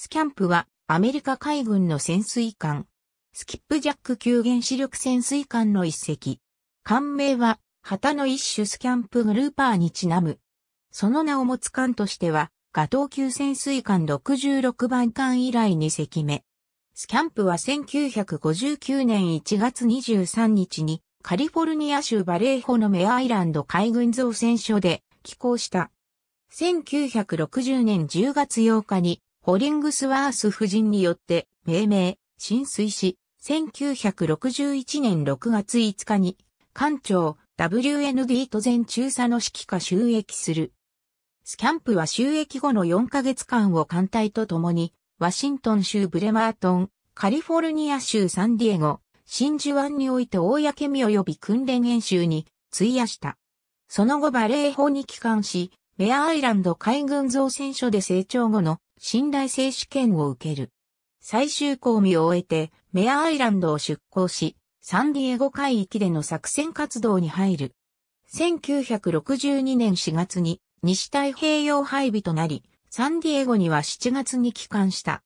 スキャンプはアメリカ海軍の潜水艦。スキップジャック級原子力潜水艦の一隻。艦名は旗の一種スキャンプグルーパーにちなむ。その名を持つ艦としては、ガトー級潜水艦66番艦以来2隻目。スキャンプは1959年1月23日にカリフォルニア州バレーホのメアイランド海軍造船所で寄港した。1960年10月8日にホリングスワース夫人によって命名、浸水し、1961年6月5日に、艦長 WND 都然、中佐の指揮下収益する。スキャンプは収益後の4ヶ月間を艦隊と共に、ワシントン州ブレマートン、カリフォルニア州サンディエゴ、真珠湾において公み及び訓練演習に費やした。その後バレー法に帰還し、ベアアイランド海軍造船所で成長後の信頼性試験を受ける。最終講義を終えて、メアアイランドを出港し、サンディエゴ海域での作戦活動に入る。1962年4月に西太平洋配備となり、サンディエゴには7月に帰還した。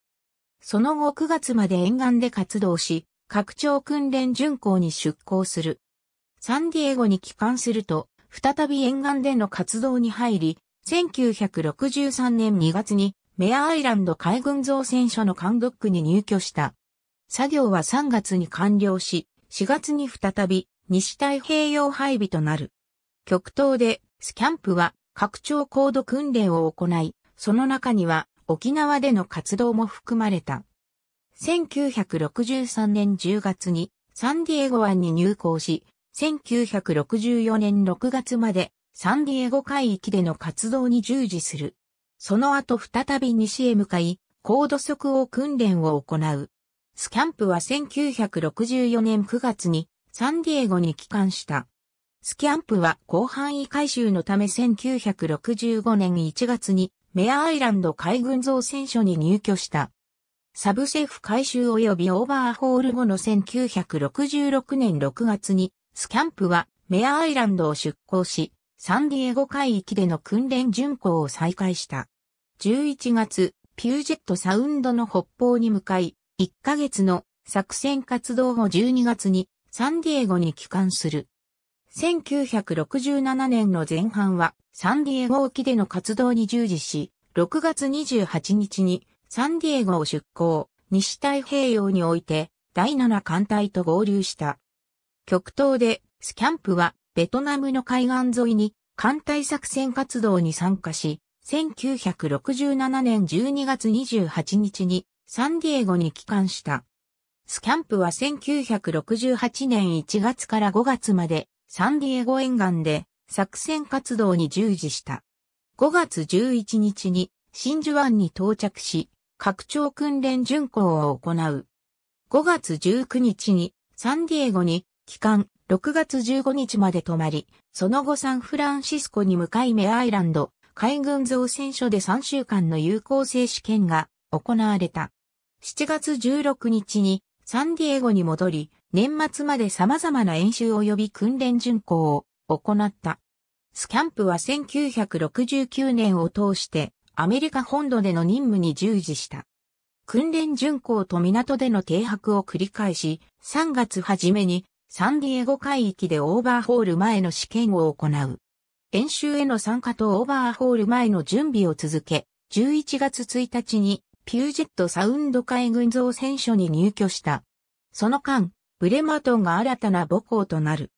その後9月まで沿岸で活動し、拡張訓練巡航に出港する。サンディエゴに帰還すると、再び沿岸での活動に入り、1963年2月にメアアイランド海軍造船所のンドックに入居した。作業は3月に完了し、4月に再び西太平洋配備となる。極東でスキャンプは拡張高度訓練を行い、その中には沖縄での活動も含まれた。1963年10月にサンディエゴ湾に入港し、1964年6月までサンディエゴ海域での活動に従事する。その後再び西へ向かい、高度速応訓練を行う。スキャンプは1964年9月にサンディエゴに帰還した。スキャンプは広範囲回収のため1965年1月にメアアイランド海軍造船所に入居した。サブセフ回収及びオーバーホール後の1966年6月にスキャンプはメアアイランドを出港し、サンディエゴ海域での訓練巡航を再開した。11月、ピュージェットサウンドの北方に向かい、1ヶ月の作戦活動後12月にサンディエゴに帰還する。1967年の前半はサンディエゴ沖での活動に従事し、6月28日にサンディエゴを出港、西太平洋において第7艦隊と合流した。極東でスキャンプはベトナムの海岸沿いに艦隊作戦活動に参加し、1967年12月28日にサンディエゴに帰還した。スキャンプは1968年1月から5月までサンディエゴ沿岸で作戦活動に従事した。5月11日に真珠湾に到着し、拡張訓練巡航を行う。5月19日にサンディエゴに帰還6月15日まで泊まり、その後サンフランシスコに向かいメアイランド、海軍造船所で3週間の有効性試験が行われた。7月16日にサンディエゴに戻り、年末まで様々な演習及び訓練巡行を行った。スキャンプは1969年を通してアメリカ本土での任務に従事した。訓練巡航と港での停泊を繰り返し、3月初めにサンディエゴ海域でオーバーホール前の試験を行う。演習への参加とオーバーホール前の準備を続け、11月1日にピュージェットサウンド海軍造船所に入居した。その間、ブレマトンが新たな母校となる。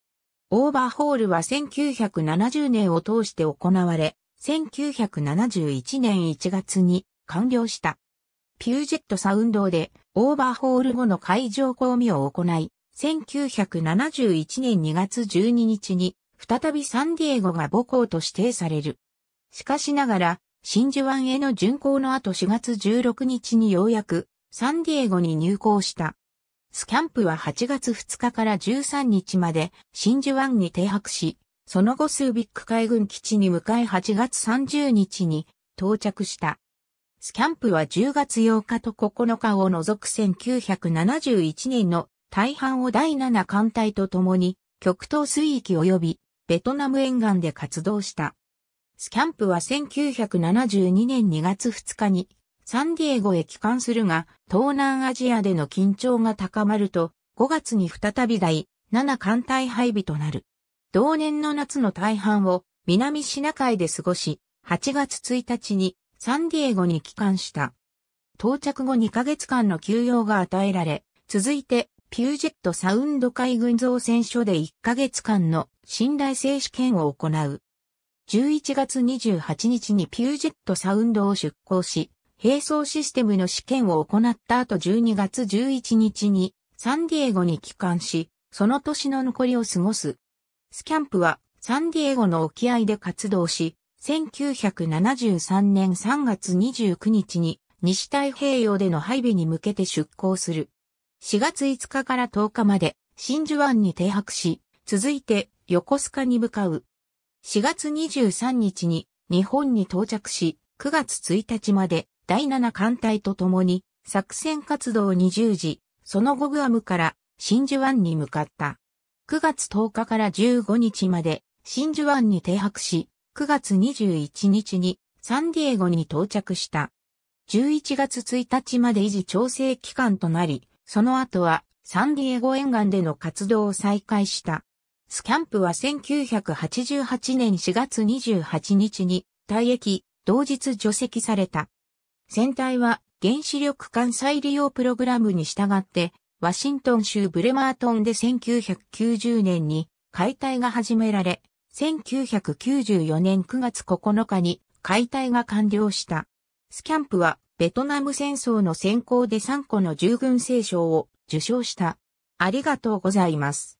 オーバーホールは1970年を通して行われ、1971年1月に完了した。ピュージェットサウンドでオーバーホール後の会場公務を行い、1971年2月12日に再びサンディエゴが母校と指定される。しかしながら、真珠湾への巡航の後4月16日にようやくサンディエゴに入港した。スキャンプは8月2日から13日まで真珠湾に停泊し、その後スービック海軍基地に向かい8月30日に到着した。スキャンプは10月8日と9日を除く1971年の大半を第7艦隊と共に極東水域及びベトナム沿岸で活動した。スキャンプは1972年2月2日にサンディエゴへ帰還するが、東南アジアでの緊張が高まると、5月に再び第7艦隊配備となる。同年の夏の大半を南シナ海で過ごし、8月1日にサンディエゴに帰還した。到着後2ヶ月間の休養が与えられ、続いてピュージェットサウンド海軍造船所で1ヶ月間の信頼性試験を行う。11月28日にピュージェットサウンドを出港し、並走システムの試験を行った後12月11日にサンディエゴに帰還し、その年の残りを過ごす。スキャンプはサンディエゴの沖合で活動し、1973年3月29日に西太平洋での配備に向けて出港する。4月5日から10日まで真珠湾に停泊し、続いて横須賀に向かう。4月23日に日本に到着し、9月1日まで第7艦隊と共に作戦活動に従事、その後グアムから真珠湾に向かった。9月10日から15日まで真珠湾に停泊し、9月21日にサンディエゴに到着した。11月1日まで維持調整期間となり、その後はサンディエゴ沿岸での活動を再開した。スキャンプは1988年4月28日に退役、同日除籍された。船体は原子力艦再利用プログラムに従って、ワシントン州ブレマートンで1990年に解体が始められ、1994年9月9日に解体が完了した。スキャンプはベトナム戦争の先行で3個の従軍聖賞を受賞した。ありがとうございます。